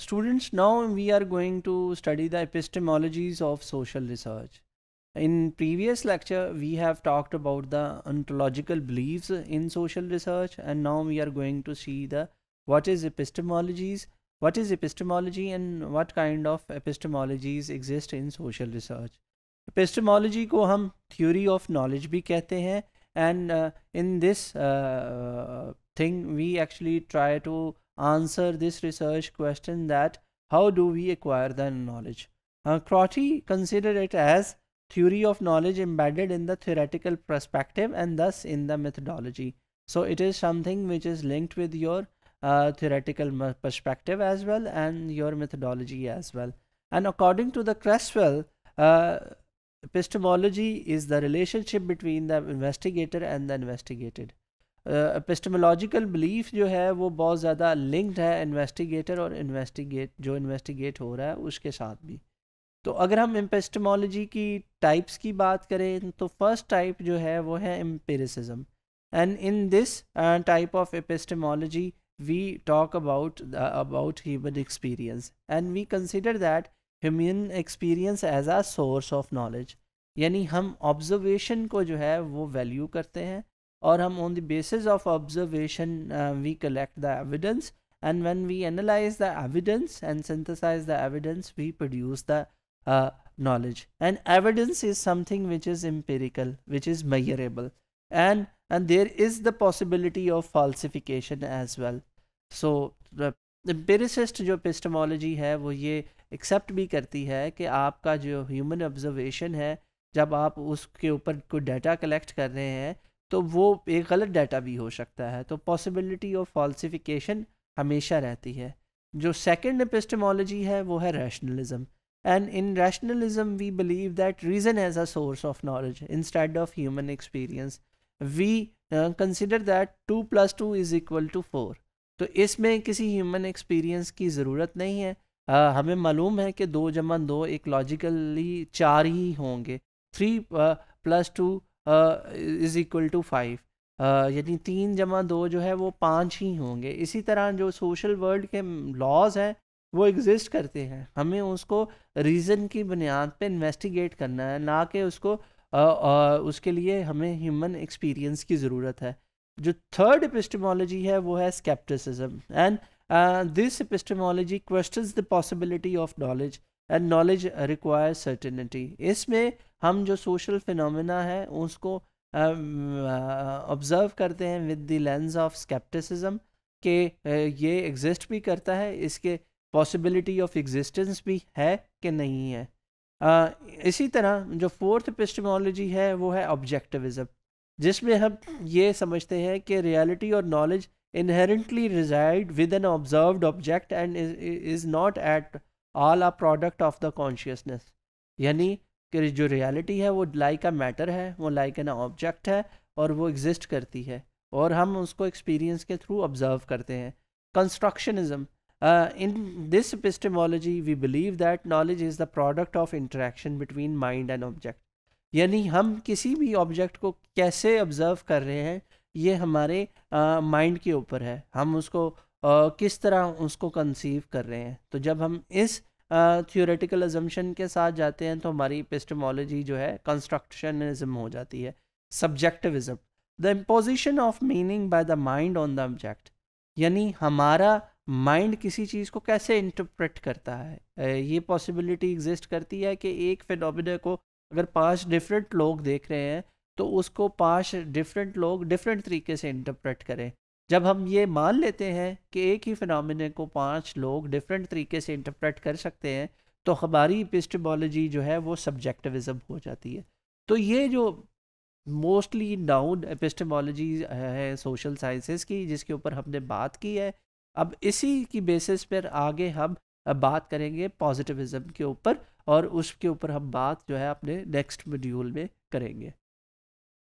Students, now we are going to study the epistemologies of social research. In previous lecture, we have talked about the ontological beliefs in social research and now we are going to see the what is epistemologies, what is epistemology and what kind of epistemologies exist in social research. Epistemology ko ham theory of knowledge bhi कहते hain, and uh, in this uh, thing we actually try to answer this research question that how do we acquire the knowledge? Uh, Crotty considered it as theory of knowledge embedded in the theoretical perspective and thus in the methodology. So it is something which is linked with your uh, theoretical perspective as well and your methodology as well. And according to the Creswell, uh, epistemology is the relationship between the investigator and the investigated. Epistemological uh, belief जो है वो बहुत ज़्यादा linked है investigator और investigate जो investigate हो रहा है उसके साथ भी तो अगर हम एम्पेस्टमोलॉजी की टाइप्स की बात करें तो फर्स्ट टाइप जो है वो है empiricism and in this type of epistemology we talk about about human experience and we consider that human experience as a source of knowledge यानी हम ऑब्जर्वेशन को जो है वो वैल्यू करते हैं और हम on the basis of observation we collect the evidence and when we analyse the evidence and synthesise the evidence we produce the knowledge and evidence is something which is empirical which is measurable and and there is the possibility of falsification as well so empiricist जो epistemology है वो ये accept भी करती है कि आपका जो ह्यूमन ऑब्जर्वेशन है जब आप उसके ऊपर कोई डाटा कलेक्ट कर रहे हैं तो वो एक गलत डाटा भी हो सकता है तो पॉसिबिलिटी ऑफ फॉल्सिफिकेशन हमेशा रहती है जो सेकंड एपिस्टमोलॉजी है वो है rationalism and in rationalism we believe that reason as a source of knowledge instead of human experience we consider that two plus two is equal to four तो इसमें किसी ह्यूमन एक्सपीरियंस की ज़रूरत नहीं है uh, हमें मालूम है कि दो जमा दो एक लॉजिकली चार ही होंगे three plus two is equal to five यानी तीन जमा दो जो है वो पाँच ही होंगे इसी तरह जो सोशल वर्ल्ड के लॉज हैं वो एग्जिस्ट करते हैं हमें उसको रीज़न की बुनियाद पे इन्वेस्टिगेट करना है ना कि उसको आ, आ, उसके लिए हमें ह्यूमन एक्सपीरियंस की ज़रूरत है जो थर्ड एपिस्टमोलॉजी है वो है scepticism and this epistemology question the possibility of knowledge and knowledge require certainty इसमें हम जो सोशल फिनोमेना है उसको ऑब्ज़र्व um, uh, करते हैं with the lens of scepticism के ये एग्जिस्ट भी करता है इसके पॉसिबिलिटी ऑफ एग्जिस्टेंस भी है कि नहीं है uh, इसी तरह जो फोर्थ एपिस्टेमोलॉजी है वो है ऑब्जेक्टिविज़म जिसमें हम ये समझते हैं कि रियलिटी और knowledge inherently reside with an observed object and is not at all are product of the consciousness यानी कि जो रियलिटी है वो लाइक अ मैटर है वो लाइक एन ऑब्जेक्ट है और वो एग्जिस्ट करती है और हम उसको एक्सपीरियंस के थ्रू ऑब्जर्व करते हैं constructionism in this epistemology we believe that knowledge is the product of interaction between mind and object यानी हम किसी भी ऑब्जेक्ट को कैसे ऑब्जर्व कर रहे हैं ये हमारे माइंड uh, के ऊपर है हम उसको किस तरह उसको कंसीव कर रहे हैं तो जब हम इस थियोरेटिकल एजम्पन के साथ जाते हैं तो हमारी पिस्टमोलॉजी जो है कंस्ट्रक्शनिज्म हो जाती है subjectivism the imposition of meaning by the mind on the object यानी हमारा माइंड किसी चीज़ को कैसे इंटरप्रेट करता है ये पॉसिबिलिटी एग्जिस्ट करती है कि एक फिनोमिना को अगर पांच डिफरेंट लोग देख रहे हैं तो उसको पांच डिफरेंट लोग डिफरेंट तरीके से इंटरप्रेट करें जब हम ये मान लेते हैं कि एक ही फिनमिने को पांच लोग डिफरेंट तरीके से इंटरप्रेट कर सकते हैं तो हमारी पिस्टमोलॉजी जो है वो सब्जेक्टिविज़म हो जाती है तो ये जो मोस्टली नाउन एपिस्टमोलॉजी है सोशल साइंसेस की जिसके ऊपर हमने बात की है अब इसी की बेसिस पर आगे हम बात करेंगे पॉजिटिविज़म के ऊपर और उसके ऊपर हम बात जो है अपने नेक्स्ट मॉड्यूल में करेंगे